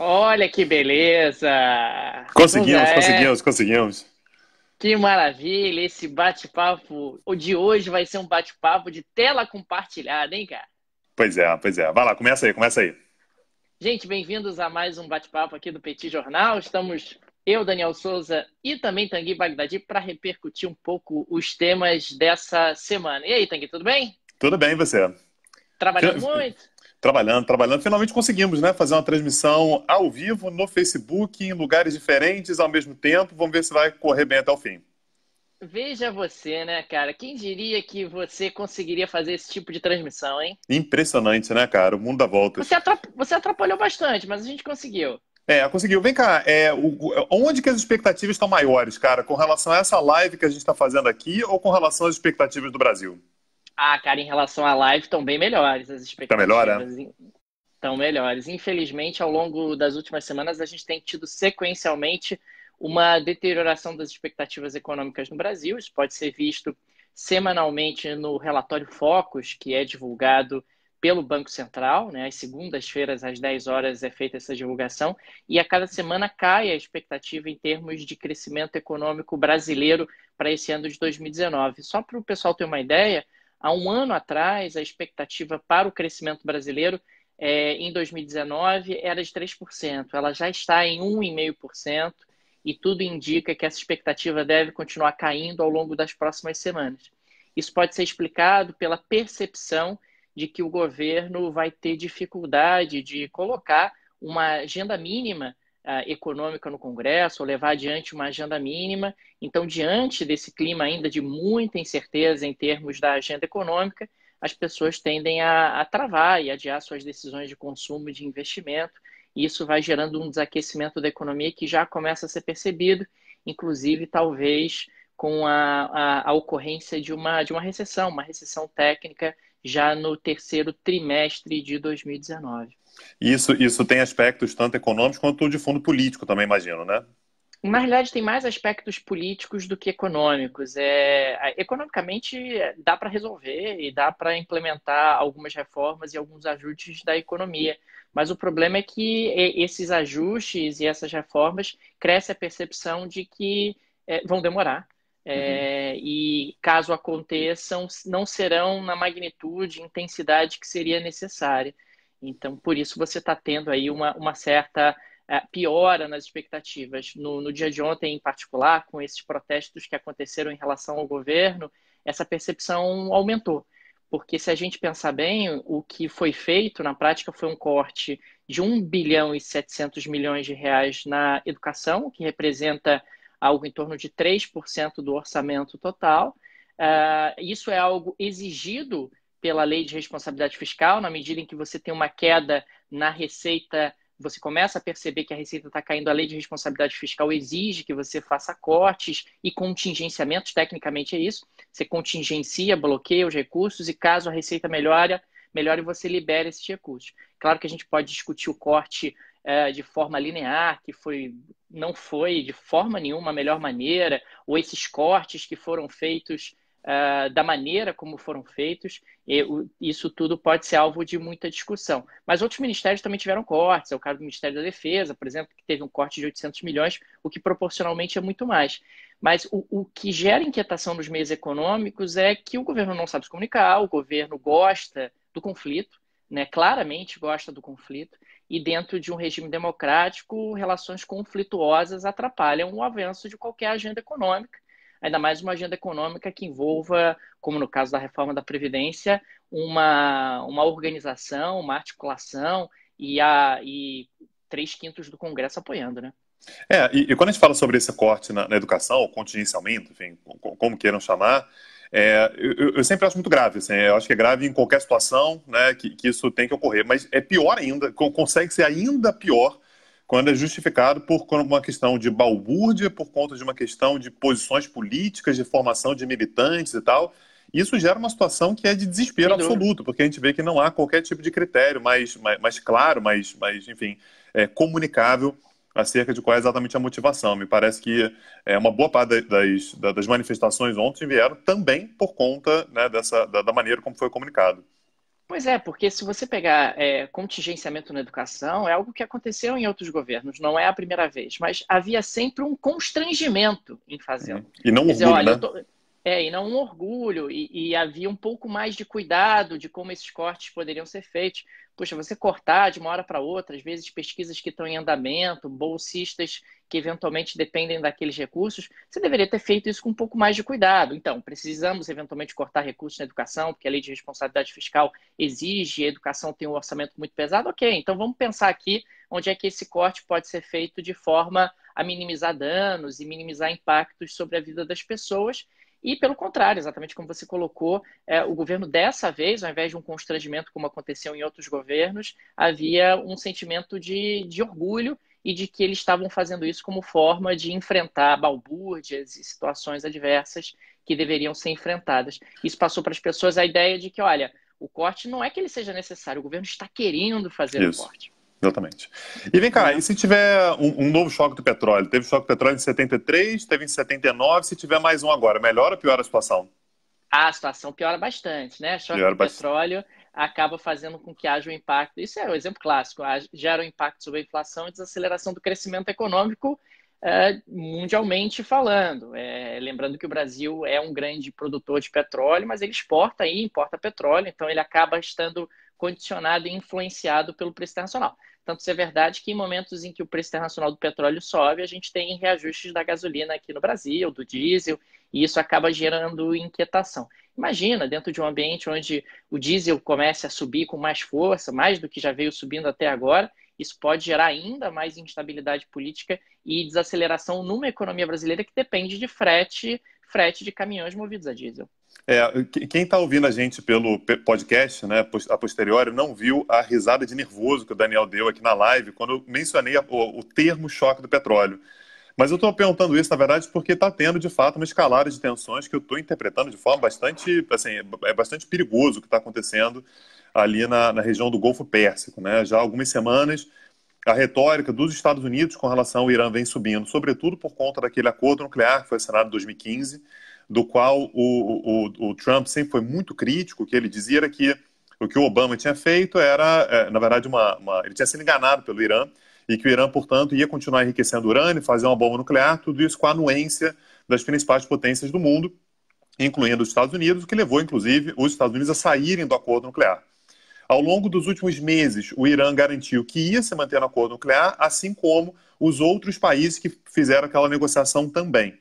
Olha que beleza! Conseguimos, é. conseguimos, conseguimos. Que maravilha! Esse bate-papo de hoje vai ser um bate-papo de tela compartilhada, hein, cara? Pois é, pois é. Vai lá, começa aí, começa aí. Gente, bem-vindos a mais um bate-papo aqui do Petit Jornal. Estamos eu, Daniel Souza e também Tangui Bagdadi para repercutir um pouco os temas dessa semana. E aí, Tangui, tudo bem? Tudo bem, você? Trabalhando muito? Trabalhando, trabalhando. Finalmente conseguimos, né? Fazer uma transmissão ao vivo no Facebook, em lugares diferentes ao mesmo tempo. Vamos ver se vai correr bem até o fim. Veja você, né, cara? Quem diria que você conseguiria fazer esse tipo de transmissão, hein? Impressionante, né, cara? O mundo dá volta. Você, atrap você atrapalhou bastante, mas a gente conseguiu. É, conseguiu. Vem cá, é, o, onde que as expectativas estão maiores, cara? Com relação a essa live que a gente está fazendo aqui ou com relação às expectativas do Brasil? Ah, cara, em relação à live, estão bem melhores as expectativas. Tá melhor, é? Estão melhores. Infelizmente, ao longo das últimas semanas, a gente tem tido sequencialmente uma deterioração das expectativas econômicas no Brasil. Isso pode ser visto semanalmente no relatório Focus, que é divulgado pelo Banco Central, né? Às segundas-feiras, às 10 horas, é feita essa divulgação, e a cada semana cai a expectativa em termos de crescimento econômico brasileiro para esse ano de 2019. Só para o pessoal ter uma ideia, Há um ano atrás, a expectativa para o crescimento brasileiro é, em 2019 era de 3%. Ela já está em 1,5% e tudo indica que essa expectativa deve continuar caindo ao longo das próximas semanas. Isso pode ser explicado pela percepção de que o governo vai ter dificuldade de colocar uma agenda mínima uh, econômica no Congresso, ou levar adiante uma agenda mínima. Então, diante desse clima ainda de muita incerteza em termos da agenda econômica, as pessoas tendem a, a travar e adiar suas decisões de consumo e de investimento. E isso vai gerando um desaquecimento da economia que já começa a ser percebido, inclusive, talvez, com a, a, a ocorrência de uma, de uma recessão, uma recessão técnica já no terceiro trimestre de 2019. Isso, isso tem aspectos tanto econômicos quanto de fundo político também, imagino, né? Na realidade, tem mais aspectos políticos do que econômicos. É, economicamente, dá para resolver e dá para implementar algumas reformas e alguns ajustes da economia. Mas o problema é que esses ajustes e essas reformas cresce a percepção de que é, vão demorar. É, uhum. E caso aconteçam, não serão na magnitude, intensidade que seria necessária. Então, por isso você está tendo aí uma, uma certa é, piora nas expectativas. No, no dia de ontem, em particular, com esses protestos que aconteceram em relação ao governo, essa percepção aumentou. Porque se a gente pensar bem, o que foi feito na prática foi um corte de 1 bilhão e 700 milhões de reais na educação, que representa algo em torno de 3% do orçamento total. Uh, isso é algo exigido pela lei de responsabilidade fiscal, na medida em que você tem uma queda na receita, você começa a perceber que a receita está caindo, a lei de responsabilidade fiscal exige que você faça cortes e contingenciamentos, tecnicamente é isso. Você contingencia, bloqueia os recursos e caso a receita melhore, melhore você libera esses recursos. Claro que a gente pode discutir o corte é, de forma linear, que foi não foi de forma nenhuma a melhor maneira, ou esses cortes que foram feitos ah, da maneira como foram feitos, e, o, isso tudo pode ser alvo de muita discussão. Mas outros ministérios também tiveram cortes, é o caso do Ministério da Defesa, por exemplo, que teve um corte de 800 milhões, o que proporcionalmente é muito mais. Mas o, o que gera inquietação nos meios econômicos é que o governo não sabe se comunicar, o governo gosta do conflito, né, claramente gosta do conflito, e dentro de um regime democrático, relações conflituosas atrapalham o avanço de qualquer agenda econômica, ainda mais uma agenda econômica que envolva, como no caso da reforma da Previdência, uma, uma organização, uma articulação e, a, e três quintos do Congresso apoiando, né? É, e, e quando a gente fala sobre esse corte na, na educação, contingencialmente, contingenciamento, enfim, como, como queiram chamar, é, eu, eu, sempre acho muito grave, assim, eu acho que é grave em qualquer situação né, que, que, isso tem que ocorrer, mas é pior ainda, consegue ser ainda pior quando é justificado por uma questão de balbúrdia, por conta de uma questão de posições políticas, de formação de militantes e tal. Isso gera uma situação que é de desespero absoluto, porque a gente vê que não há qualquer tipo de critério mais, mais, mais claro, mais, mais enfim, é, comunicável acerca de qual é exatamente a motivação. Me parece que é, uma boa parte das, das manifestações ontem vieram também por conta né, dessa, da, da maneira como foi comunicado. Pois é, porque se você pegar é, contingenciamento na educação, é algo que aconteceu em outros governos, não é a primeira vez, mas havia sempre um constrangimento em fazê-lo. Uhum. E não Quer orgulho, dizer, olha, né? Eu tô... É, e não um orgulho, e, e, havia um pouco mais de cuidado de como esses cortes poderiam ser feitos. Puxa, você cortar de uma hora para outra, às vezes pesquisas que estão em andamento, bolsistas que eventualmente dependem daqueles recursos, você deveria ter feito isso com um pouco mais de cuidado. Então, precisamos eventualmente cortar recursos na educação, porque a lei de responsabilidade fiscal exige, a educação tem um orçamento muito pesado. Ok, então vamos pensar aqui onde é que esse corte pode ser feito de forma a minimizar danos e minimizar impactos sobre a vida das pessoas e, pelo contrário, exatamente como você colocou, é, o governo dessa vez, ao invés de um constrangimento como aconteceu em outros governos, havia um sentimento de, de orgulho e de que eles estavam fazendo isso como forma de enfrentar balbúrdias e situações adversas que deveriam ser enfrentadas. Isso passou para as pessoas a ideia de que, olha, o corte não é que ele seja necessário, o governo está querendo fazer o corte. Exatamente. E vem cá, e se tiver um, um, novo choque do petróleo? Teve choque do petróleo em 73, teve em 79, se tiver mais um agora, melhora ou piora a situação? a situação piora bastante, né? Choque piora do bastante. petróleo acaba fazendo com que haja um impacto. Isso é o um exemplo clássico, gera um impacto sobre a inflação e desaceleração do crescimento econômico é, mundialmente falando. É, lembrando que o Brasil é um grande produtor de petróleo, mas ele exporta e importa petróleo, então ele acaba estando condicionado e influenciado pelo preço internacional. Tanto é verdade que em momentos em que o preço internacional do petróleo sobe, a gente tem reajustes da gasolina aqui no Brasil, do diesel, e isso acaba gerando inquietação. Imagina, dentro de um ambiente onde o diesel comece a subir com mais força, mais do que já veio subindo até agora, isso pode gerar ainda mais instabilidade política e desaceleração numa economia brasileira que depende de frete, frete de caminhões movidos a diesel. É, quem está ouvindo a gente pelo podcast, né, a posteriori, não viu a risada de nervoso que o Daniel deu aqui na live quando eu mencionei a, o, o, termo choque do petróleo. Mas eu estou perguntando isso, na verdade, porque está tendo, de fato, uma escalada de tensões que eu estou interpretando de forma bastante, assim, é bastante perigoso o que está acontecendo ali na, na, região do Golfo Pérsico. Né? Já há algumas semanas, a retórica dos Estados Unidos com relação ao Irã vem subindo, sobretudo por conta daquele acordo nuclear que foi assinado em 2015, do qual o, o, o Trump sempre foi muito crítico, que ele dizia era que o que o Obama tinha feito era, é, na verdade, uma, uma, ele tinha sido enganado pelo Irã e que o Irã, portanto, ia continuar enriquecendo urânio, fazer uma bomba nuclear, tudo isso com a anuência das principais potências do mundo, incluindo os Estados Unidos, o que levou, inclusive, os Estados Unidos a saírem do acordo nuclear. Ao longo dos últimos meses, o Irã garantiu que ia se manter no acordo nuclear, assim como os outros países que fizeram aquela negociação também.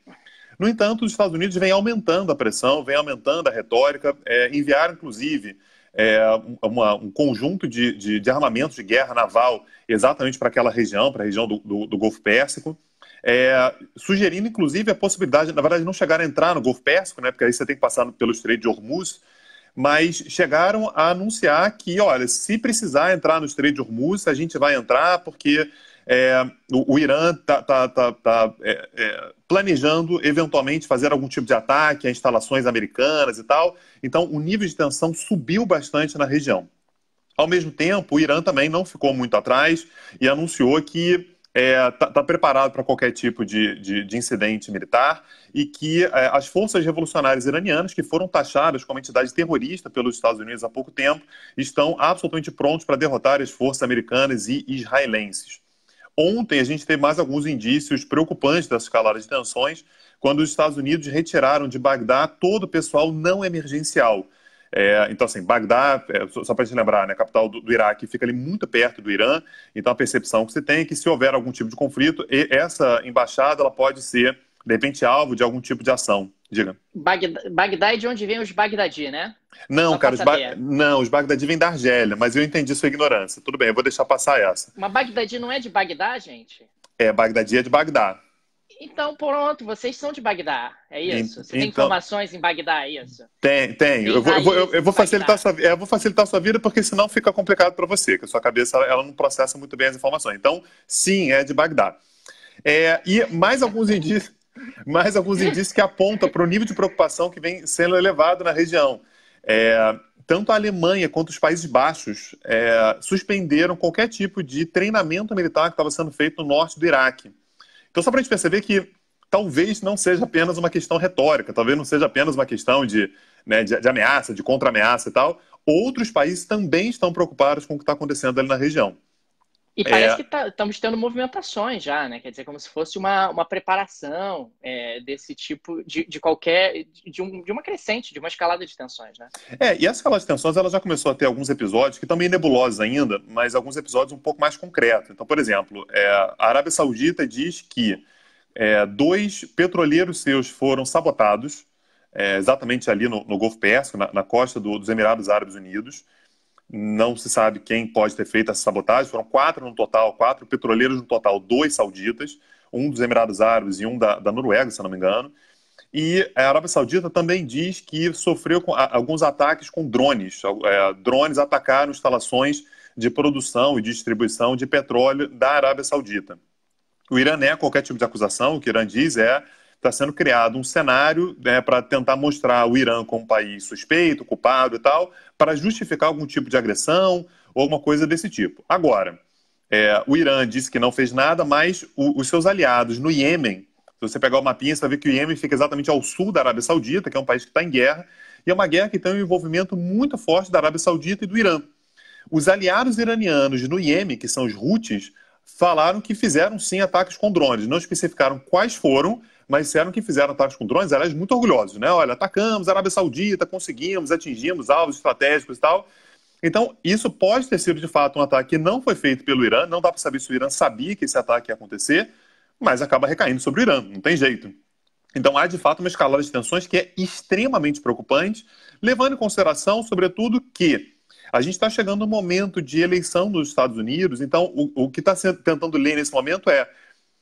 No entanto, os Estados Unidos vem aumentando a pressão, vem aumentando a retórica, é, enviaram, inclusive, é, uma, um conjunto de, de, de, armamentos de guerra naval exatamente para aquela região, para a região do, do, do Golfo Pérsico, é, sugerindo, inclusive, a possibilidade, na verdade, não chegar a entrar no Golfo Pérsico, né, porque aí você tem que passar pelo Estreito de Hormuz, mas chegaram a anunciar que, olha, se precisar entrar no estreito de Hormuz, a gente vai entrar, porque é, o, o, Irã está tá, tá, tá, é, é, planejando eventualmente fazer algum tipo de ataque a instalações americanas e tal. Então, o nível de tensão subiu bastante na região. Ao mesmo tempo, o Irã também não ficou muito atrás e anunciou que está é, tá, tá preparado para qualquer tipo de, de, de, incidente militar e que é, as forças revolucionárias iranianas, que foram taxadas como entidade terrorista pelos Estados Unidos há pouco tempo, estão absolutamente prontos para derrotar as forças americanas e israelenses. Ontem a gente teve mais alguns indícios preocupantes dessa escalada de tensões, quando os Estados Unidos retiraram de Bagdá todo o pessoal não emergencial é, então, assim, Bagdá, é, só, para a gente lembrar, né, a capital do, do, Iraque fica ali muito perto do Irã, então a percepção que se tem é que se houver algum tipo de conflito, essa embaixada ela pode ser, de repente, alvo de algum tipo de ação. Diga. Bagdá, Bagdá é de onde vem os Bagdadi, né? Não, Só cara, os, ba... não, os Bagdadi vêm da Argélia, mas eu entendi sua ignorância. Tudo bem, eu vou deixar passar essa. Mas Bagdadi não é de Bagdá, gente? É, Bagdadi é de Bagdá. Então, pronto, vocês são de Bagdá, é isso? Você então, tem informações em Bagdá, é isso? Tem, tem. Eu vou, eu eu, eu vou facilitar essa, eu vou facilitar sua vida porque senão fica complicado para você, que a sua cabeça ela não processa muito bem as informações. Então, sim, é de Bagdá. É, e mais alguns indícios, mais alguns indícios que apontam para o nível de preocupação que vem sendo elevado na região. É, tanto a Alemanha quanto os Países Baixos é, suspenderam qualquer tipo de treinamento militar que estava sendo feito no norte do Iraque. Então, só para a gente perceber que talvez não seja apenas uma questão retórica, talvez não seja apenas uma questão de, né, de, de ameaça, de contra-ameaça e tal. Outros países também estão preocupados com o que está acontecendo ali na região. E é. parece é... que tá, estamos tá, tendo movimentações já, né? Quer dizer, como se fosse uma, uma preparação é, desse tipo de, de qualquer. De, um, de uma crescente, de uma escalada de tensões, né? É, e essa escalada de tensões ela já começou a ter alguns episódios que estão meio nebulosos ainda, mas alguns episódios um pouco mais concretos. Então, por exemplo, é, a Arábia Saudita diz que é, dois petroleiros seus foram sabotados, é, exatamente ali no, no Golfo Pérsico, na, na costa do, dos Emirados Árabes Unidos. Não se sabe quem pode ter feito essa sabotagem. Foram quatro no total, quatro petroleiros no total, dois sauditas, um dos Emirados Árabes e um da, da Noruega, se não me engano. E a Arábia Saudita também diz que sofreu alguns ataques com drones. É, drones atacaram instalações de produção e distribuição de petróleo da Arábia Saudita. O Irã é qualquer tipo de acusação. O que o Irã diz é está sendo criado um cenário né, para tentar mostrar o Irã como um país suspeito, culpado e tal, para justificar algum tipo de agressão ou alguma coisa desse tipo. Agora, é, o Irã disse que não fez nada, mas o, os seus aliados no Iêmen, se você pegar o mapinha, você vai ver que o Iêmen fica exatamente ao sul da Arábia Saudita, que é um país que está em guerra, e é uma guerra que tem um envolvimento muito forte da Arábia Saudita e do Irã. Os aliados iranianos no Iêmen, que são os Houthis, falaram que fizeram sim ataques com drones, não especificaram quais foram, mas disseram que fizeram ataques com drones, aliás, muito orgulhosos, né? Olha, atacamos a Arábia Saudita, conseguimos, atingimos alvos estratégicos e tal. Então, isso pode ter sido de fato um ataque que não foi feito pelo Irã, não dá para saber se o Irã sabia que esse ataque ia acontecer, mas acaba recaindo sobre o Irã, não tem jeito. Então, há de fato uma escalada de tensões que é extremamente preocupante, levando em consideração, sobretudo, que a gente está chegando no momento de eleição nos Estados Unidos, então o, o que está tentando ler nesse momento é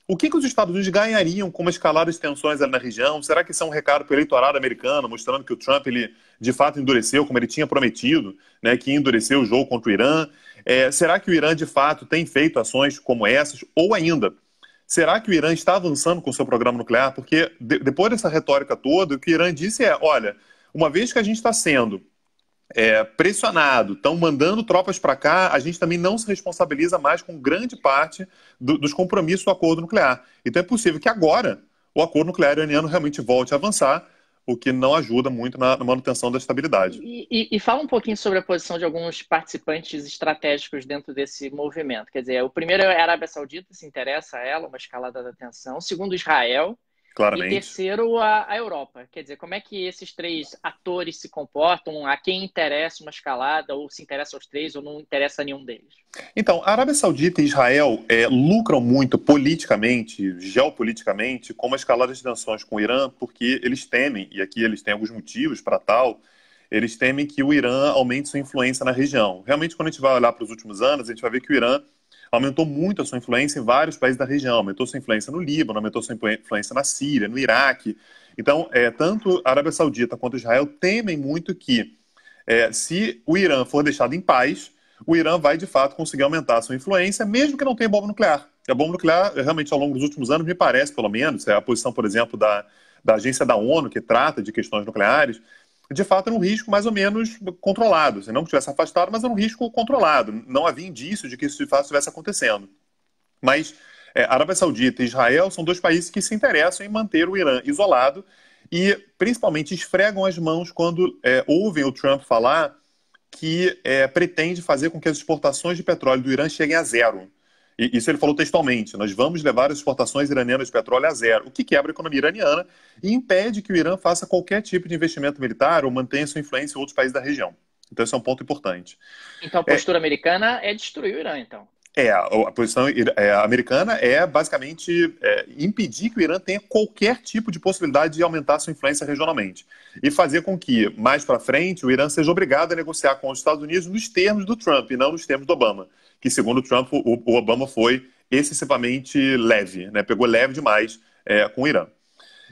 o que, que os Estados Unidos ganhariam com uma escalada de tensões ali na região? Será que isso é um recado para o eleitorado americano, mostrando que o Trump ele de fato endureceu, como ele tinha prometido, né, que endureceu o jogo contra o Irã? É, será que o Irã de fato tem feito ações como essas? Ou ainda, será que o Irã está avançando com o seu programa nuclear? Porque de, depois dessa retórica toda, o que o Irã disse é: olha, uma vez que a gente está sendo é, pressionado, estão mandando tropas para cá, a gente também não se responsabiliza mais com grande parte do, dos compromissos do acordo nuclear. Então é possível que agora o acordo nuclear iraniano realmente volte a avançar, o que não ajuda muito na, manutenção da estabilidade. E, e, e, fala um pouquinho sobre a posição de alguns participantes estratégicos dentro desse movimento. Quer dizer, o primeiro é a Arábia Saudita, se interessa a ela, uma escalada da tensão. O segundo, Israel, Claramente. E terceiro, a, a Europa. Quer dizer, como é que esses três atores se comportam? A quem interessa uma escalada, ou se interessa aos três, ou não interessa a nenhum deles? Então, a Arábia Saudita e Israel é, lucram muito politicamente, geopoliticamente, com uma escalada de tensões com o Irã, porque eles temem, e aqui eles têm alguns motivos para tal, eles temem que o Irã aumente sua influência na região. Realmente, quando a gente vai olhar para os últimos anos, a gente vai ver que o Irã aumentou muito a sua influência em vários países da região. Aumentou sua influência no Líbano, aumentou sua influência na Síria, no Iraque. Então, é, tanto a Arábia Saudita quanto Israel temem muito que, é, se o Irã for deixado em paz, o Irã vai de fato conseguir aumentar a sua influência, mesmo que não tenha bomba nuclear. A bomba nuclear, realmente, ao longo dos últimos anos, me parece, pelo menos, é a posição, por exemplo, da, da agência da ONU, que trata de questões nucleares, de fato era um risco mais ou menos controlado. Se não que tivesse afastado, mas era um risco controlado. Não havia indício de que isso de fato estivesse acontecendo. Mas é, Arábia Saudita e Israel são dois países que se interessam em manter o Irã isolado e principalmente esfregam as mãos quando é, ouvem o Trump falar que é, pretende fazer com que as exportações de petróleo do Irã cheguem a zero. E, isso ele falou textualmente: nós vamos levar as exportações iranianas de petróleo a zero, o que quebra a economia iraniana e impede que o Irã faça qualquer tipo de investimento militar ou mantenha sua influência em outros países da região. Então, esse é um ponto importante. Então, a é postura é... americana é destruir o Irã, então. É, a posição é, americana é basicamente é, impedir que o Irã tenha qualquer tipo de possibilidade de aumentar sua influência regionalmente e fazer com que, mais para frente, o Irã seja obrigado a negociar com os Estados Unidos nos termos do Trump e não nos termos do Obama que, segundo Trump, o, o Obama foi excessivamente leve, né? pegou leve demais é, com o Irã.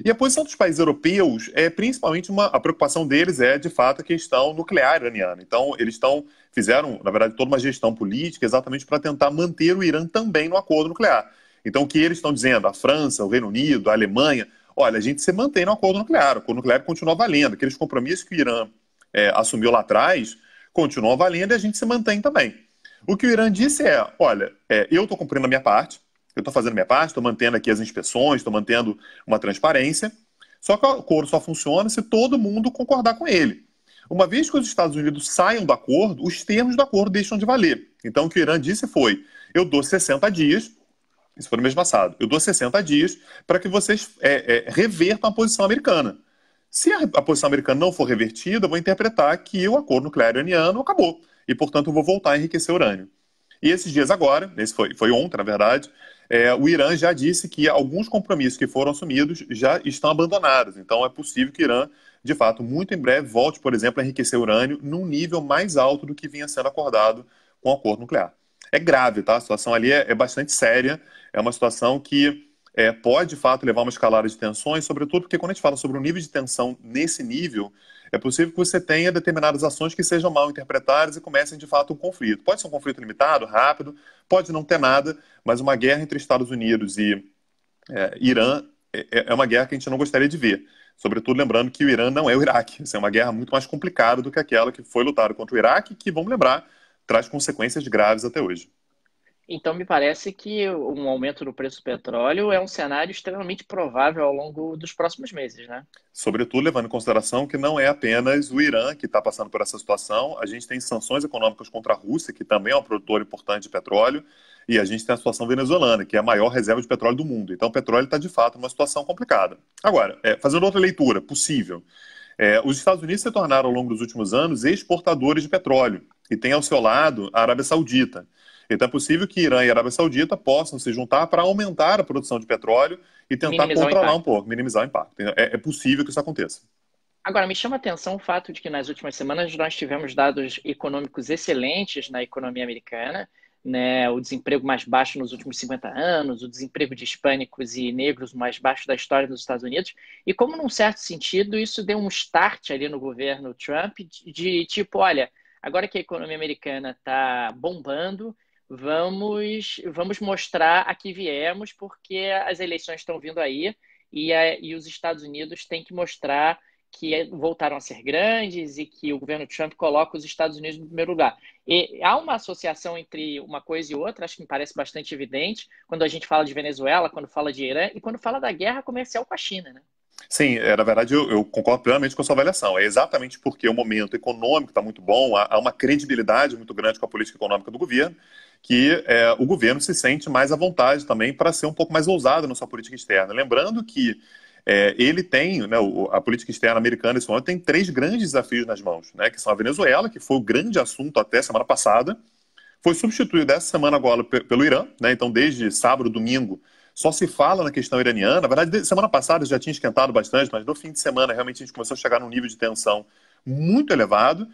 E a posição dos países europeus é principalmente uma. A preocupação deles é, de fato, a questão nuclear iraniana. Então, eles estão. Fizeram, na verdade, toda uma gestão política exatamente para tentar manter o Irã também no acordo nuclear. Então, o que eles estão dizendo? A França, o Reino Unido, a Alemanha. Olha, a gente se mantém no acordo nuclear. O acordo nuclear continua valendo. Aqueles compromissos que o Irã é, assumiu lá atrás continuam valendo e a gente se mantém também. O que o Irã disse é: olha, é, eu estou cumprindo a minha parte, eu estou fazendo a minha parte, estou mantendo aqui as inspeções, estou mantendo uma transparência. Só que o acordo só funciona se todo mundo concordar com ele. Uma vez que os Estados Unidos saiam do acordo, os termos do acordo deixam de valer. Então, o que o Irã disse foi: eu dou 60 dias, isso foi no mês passado, eu dou 60 dias para que vocês é, é, revertam a posição americana. Se a, a posição americana não for revertida, eu vou interpretar que o acordo nuclear iraniano acabou e, portanto, eu vou voltar a enriquecer urânio. E esses dias agora, esse foi, foi ontem, na verdade, é, o Irã já disse que alguns compromissos que foram assumidos já estão abandonados. Então, é possível que o Irã, de fato, muito em breve, volte, por exemplo, a enriquecer urânio num nível mais alto do que vinha sendo acordado com o acordo nuclear. É grave, tá? A situação ali é, é bastante séria. É uma situação que é, pode, de fato, levar uma escalada de tensões, sobretudo porque quando a gente fala sobre o nível de tensão nesse nível, é possível que você tenha determinadas ações que sejam mal interpretadas e comecem de fato um conflito. Pode ser um conflito limitado, rápido, pode não ter nada, mas uma guerra entre Estados Unidos e é, Irã é, é, é uma guerra que a gente não gostaria de ver. Sobretudo lembrando que o Irã não é o Iraque. Isso é uma guerra muito mais complicada do que aquela que foi lutada contra o Iraque, que, vamos lembrar, traz consequências graves até hoje. Então, me parece que um aumento do preço do petróleo é um cenário extremamente provável ao longo dos próximos meses, né? Sobretudo, levando em consideração que não é apenas o Irã que está passando por essa situação, a gente tem sanções econômicas contra a Rússia, que também é um produtor importante de petróleo, e a gente tem a situação venezuelana, que é a maior reserva de petróleo do mundo. Então, o petróleo está, de fato, numa situação complicada. Agora, é, fazendo outra leitura possível, é, os Estados Unidos se tornaram, ao longo dos últimos anos, exportadores de petróleo, e tem ao seu lado a Arábia Saudita. Então é possível que Irã e Arábia Saudita possam se juntar para aumentar a produção de petróleo e tentar minimizar controlar um pouco, minimizar o impacto. É, é possível que isso aconteça. Agora, me chama a atenção o fato de que nas últimas semanas nós tivemos dados econômicos excelentes na economia americana, né? o desemprego mais baixo nos últimos 50 anos, o desemprego de hispânicos e negros mais baixo da história dos Estados Unidos, e como, num certo sentido, isso deu um start ali no governo Trump de, de tipo, olha, agora que a economia americana está bombando, vamos, vamos mostrar a que viemos, porque as eleições estão vindo aí e, a, e os Estados Unidos têm que mostrar que voltaram a ser grandes e que o governo Trump coloca os Estados Unidos no primeiro lugar. E há uma associação entre uma coisa e outra, acho que me parece bastante evidente, quando a gente fala de Venezuela, quando fala de Irã e quando fala da guerra comercial com a China, né? Sim, é, na verdade eu, concordo plenamente com a sua avaliação. É exatamente porque o momento econômico está muito bom, há, uma credibilidade muito grande com a política econômica do governo, que é, o governo se sente mais à vontade também para ser um pouco mais ousado na sua política externa. Lembrando que é, ele tem, né, a política externa americana esse ano tem três grandes desafios nas mãos, né, que são a Venezuela, que foi o grande assunto até semana passada, foi substituído essa semana agora pelo Irã, né, então desde sábado, domingo, só se fala na questão iraniana. Na verdade, semana passada já tinha esquentado bastante, mas no fim de semana realmente a gente começou a chegar num nível de tensão muito elevado.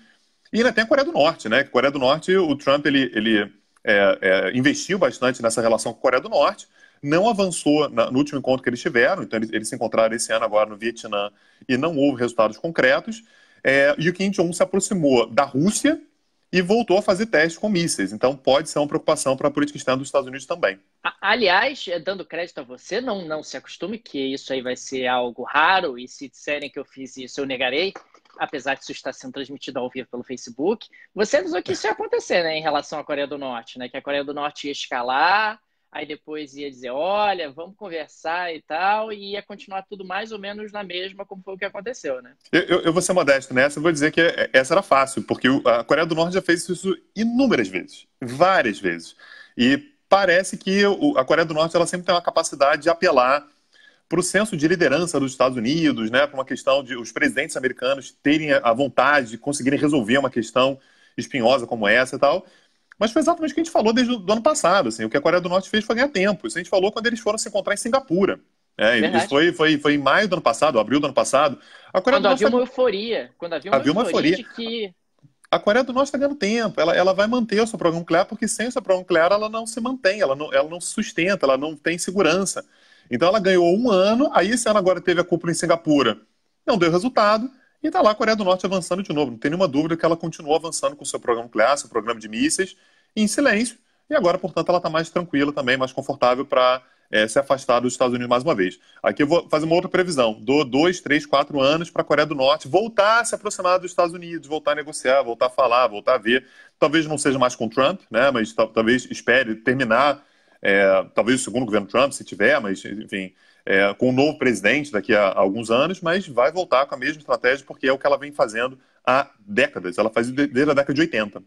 E ainda tem a Coreia do Norte, né? A Coreia do Norte, o Trump, ele, ele é, é, investiu bastante nessa relação com a Coreia do Norte, não avançou na, no último encontro que eles tiveram, então eles, eles, se encontraram esse ano agora no Vietnã e não houve resultados concretos. É, e o Kim Jong-un se aproximou da Rússia e voltou a fazer testes com mísseis. Então pode ser uma preocupação para a política externa dos Estados Unidos também. Aliás, é, dando crédito a você, não, não se acostume que isso aí vai ser algo raro e se disserem que eu fiz isso, eu negarei apesar de isso estar sendo transmitido ao vivo pelo Facebook, você avisou que isso ia acontecer, né, em relação à Coreia do Norte, né? Que a Coreia do Norte ia escalar, aí depois ia dizer, olha, vamos conversar e tal, e ia continuar tudo mais ou menos na mesma, como foi o que aconteceu, né? Eu, eu, eu vou ser modesto nessa, eu vou dizer que é, essa era fácil, porque a Coreia do Norte já fez isso inúmeras vezes, várias vezes. E parece que a Coreia do Norte ela sempre tem uma capacidade de apelar para o senso de liderança dos Estados Unidos, né, para uma questão de os presidentes americanos terem a vontade de conseguirem resolver uma questão espinhosa como essa e tal. Mas foi exatamente o que a gente falou desde o ano passado. Assim, o que a Coreia do Norte fez foi ganhar tempo. Isso a gente falou quando eles foram se encontrar em Singapura. Né? isso foi, foi, foi em maio do ano passado, abril do ano passado. A Coreia quando do havia Norte... Tá uma euforia. Quando havia uma, havia euforia, que... A Coreia do Norte está ganhando tempo. Ela, ela vai manter o seu programa nuclear, porque sem o seu programa nuclear ela não se mantém, ela não, ela não sustenta, ela não tem segurança. Então ela ganhou um ano, aí esse ano agora teve a cúpula em Singapura. Não deu resultado, e está lá a Coreia do Norte avançando de novo. Não tem nenhuma dúvida que ela continua avançando com o seu programa nuclear, seu programa de mísseis, em silêncio. E agora, portanto, ela está mais tranquila também, mais confortável para é, eh, se afastar dos Estados Unidos mais uma vez. Aqui eu vou fazer uma outra previsão. Dou dois, três, quatro anos para a Coreia do Norte voltar a se aproximar dos Estados Unidos, voltar a negociar, voltar a falar, voltar a ver. Talvez não seja mais com Trump, né? mas talvez espere terminar é, talvez o segundo governo Trump, se tiver, mas enfim, é, com o um novo presidente daqui a, alguns anos, mas vai voltar com a mesma estratégia, porque é o que ela vem fazendo há décadas. Ela faz desde a década de 80.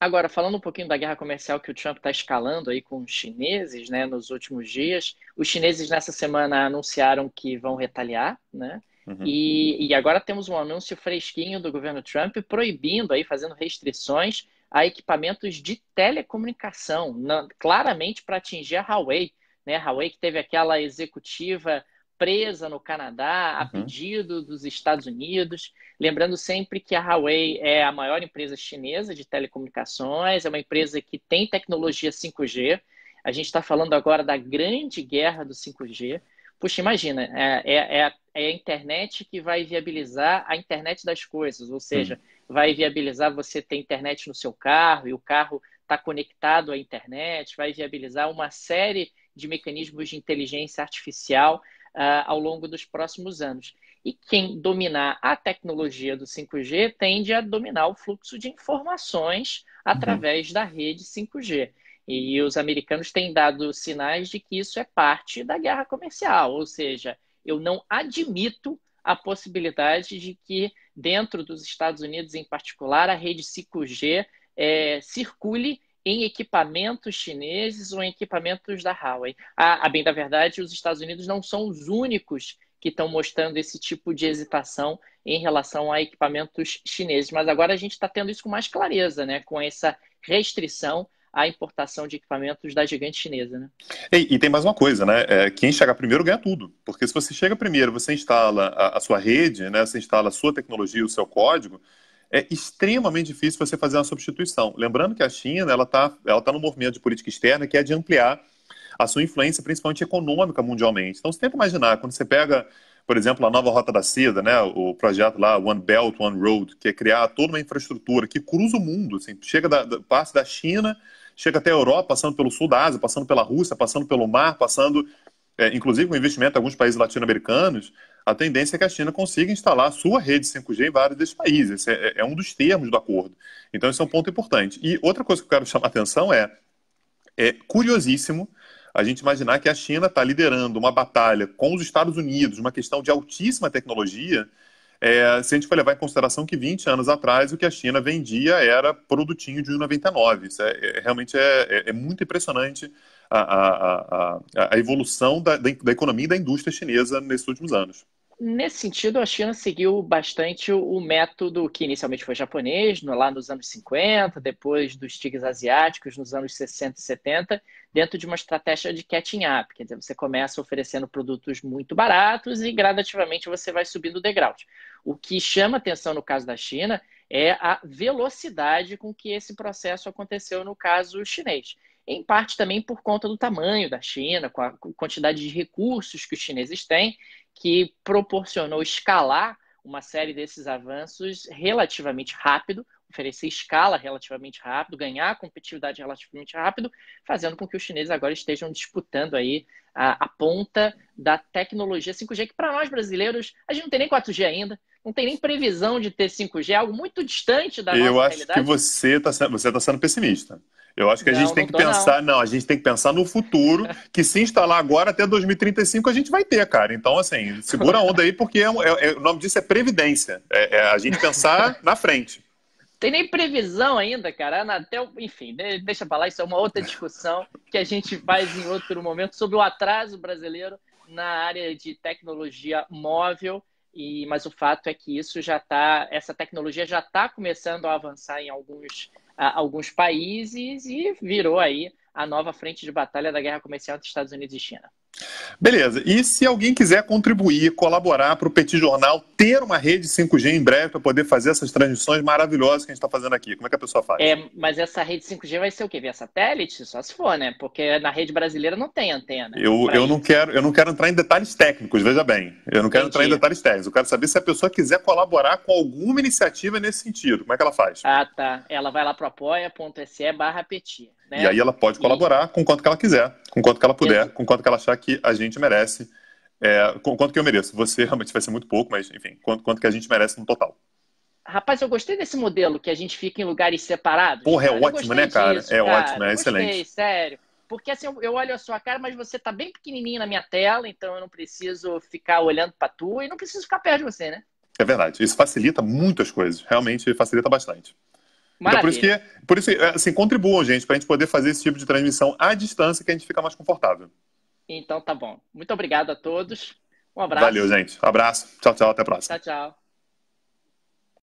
Agora, falando um pouquinho da guerra comercial que o Trump está escalando aí com os chineses, né, nos últimos dias, os chineses nessa semana anunciaram que vão retaliar, né? Uhum. E, e agora temos um anúncio fresquinho do governo Trump proibindo aí, fazendo restrições a equipamentos de telecomunicação, na, claramente para atingir a Huawei. Né? A Huawei que teve aquela executiva presa no Canadá a uhum. pedido dos Estados Unidos. Lembrando sempre que a Huawei é a maior empresa chinesa de telecomunicações, é uma empresa que tem tecnologia 5G. A gente está falando agora da grande guerra do 5G. Puxa, imagina, é, é, é, é, a internet que vai viabilizar a internet das coisas, ou seja, uhum vai viabilizar você ter internet no seu carro e o carro está conectado à internet, vai viabilizar uma série de mecanismos de inteligência artificial uh, ao longo dos próximos anos. E quem dominar a tecnologia do 5G tende a dominar o fluxo de informações uhum. através uhum. da rede 5G. E os americanos têm dado sinais de que isso é parte da guerra comercial, ou seja, eu não admito a possibilidade de que, dentro dos Estados Unidos em particular, a rede 5G é, circule em equipamentos chineses ou em equipamentos da Huawei. A, a bem da verdade, os Estados Unidos não são os únicos que estão mostrando esse tipo de hesitação em relação a equipamentos chineses. Mas agora a gente está tendo isso com mais clareza, né? com essa restrição a importação de equipamentos da gigante chinesa. Né? E, e tem mais uma coisa, né? É, quem chegar primeiro ganha tudo. Porque se você chega primeiro, você instala a, a sua rede, né? você instala a sua tecnologia, o seu código, é extremamente difícil você fazer uma substituição. Lembrando que a China ela está ela tá no movimento de política externa que é de ampliar a sua influência, principalmente econômica, mundialmente. Então, você tenta imaginar, quando você pega, por exemplo, a nova Rota da Seda, né, o projeto lá, One Belt, One Road, que é criar toda uma infraestrutura que cruza o mundo, assim, chega da, da parte da China chega até a Europa, passando pelo sul da Ásia, passando pela Rússia, passando pelo mar, passando, é, inclusive com investimento em alguns países latino-americanos, a tendência é que a China consiga instalar sua rede 5G em vários desses países. Esse é, é, é um dos termos do acordo. Então, esse é um ponto importante. E outra coisa que eu quero chamar a atenção é, é curiosíssimo a gente imaginar que a China está liderando uma batalha com os Estados Unidos, uma questão de altíssima tecnologia, é, se a gente for levar em consideração que 20 anos atrás o que a China vendia era produtinho de 1,99. Isso é, é realmente é, é, é muito impressionante a, a, a, a evolução da, da, da economia e da indústria chinesa nesses últimos anos. Nesse sentido, a China seguiu bastante o método que inicialmente foi japonês, lá nos anos 50, depois dos tigres asiáticos nos anos 60 e 70, dentro de uma estratégia de catching up, quer dizer, você começa oferecendo produtos muito baratos e gradativamente você vai subindo degraus. O que chama atenção no caso da China é a velocidade com que esse processo aconteceu no caso chinês em parte também por conta do tamanho da China, com a quantidade de recursos que os chineses têm que proporcionou escalar uma série desses avanços relativamente rápido, oferecer escala relativamente rápido, ganhar competitividade relativamente rápido, fazendo com que os chineses agora estejam disputando aí a, a ponta da tecnologia 5G, que para nós brasileiros, a gente não tem nem 4G ainda, não tem nem previsão de ter 5G, é algo muito distante da Eu nossa realidade. Eu acho que você está você tá sendo pessimista. Eu acho que a não, gente tem que pensar, não. não. a gente tem que pensar no futuro, que se instalar agora até 2035 a gente vai ter, cara. Então, assim, segura a onda aí, porque é, é, é, o nome disso é previdência. É, é a gente pensar na frente. Tem nem previsão ainda, cara. até enfim, deixa pra lá, isso é uma outra discussão que a gente faz em outro momento sobre o atraso brasileiro na área de tecnologia móvel. E, mas o fato é que isso já está, essa tecnologia já está começando a avançar em alguns, a, alguns países e virou aí a nova frente de batalha da guerra comercial entre Estados Unidos e China. Beleza. E se alguém quiser contribuir, colaborar para o Petit Jornal, ter uma rede 5G em breve para poder fazer essas transmissões maravilhosas que a gente está fazendo aqui, como é que a pessoa faz? É, mas essa rede 5G vai ser o quê? Via satélite? Só se for, né? Porque na rede brasileira não tem antena. Eu, eu, não, quero, eu não quero entrar em detalhes técnicos, veja bem. Eu não quero Entendi. entrar em detalhes técnicos. Eu quero saber se a pessoa quiser colaborar com alguma iniciativa nesse sentido. Como é que ela faz? Ah, tá. Ela vai lá para apoia.se barra Petit. Né? E aí ela pode colaborar e... com quanto que ela quiser, com quanto que ela puder, Exato. com quanto que ela achar que a gente merece. É, com quanto que eu mereço? Você realmente vai ser muito pouco, mas enfim, quanto, quanto que a gente merece no total. Rapaz, eu gostei desse modelo que a gente fica em lugares separados. Porra, é cara. ótimo, né, cara? Disso, é cara. ótimo, é excelente. sério. Porque assim, eu olho a sua cara, mas você tá bem pequenininho na minha tela, então eu não preciso ficar olhando para tu e não preciso ficar perto de você, né? É verdade. Isso facilita muitas coisas. Realmente facilita bastante. Maravilha. Então, por isso que, por isso é, assim, contribuam, gente, para a gente poder fazer esse tipo de transmissão à distância que a gente fica mais confortável. Então tá bom. Muito obrigado a todos. Um abraço. Valeu, gente. Abraço. Tchau, tchau. Até a próxima. Tchau, tchau.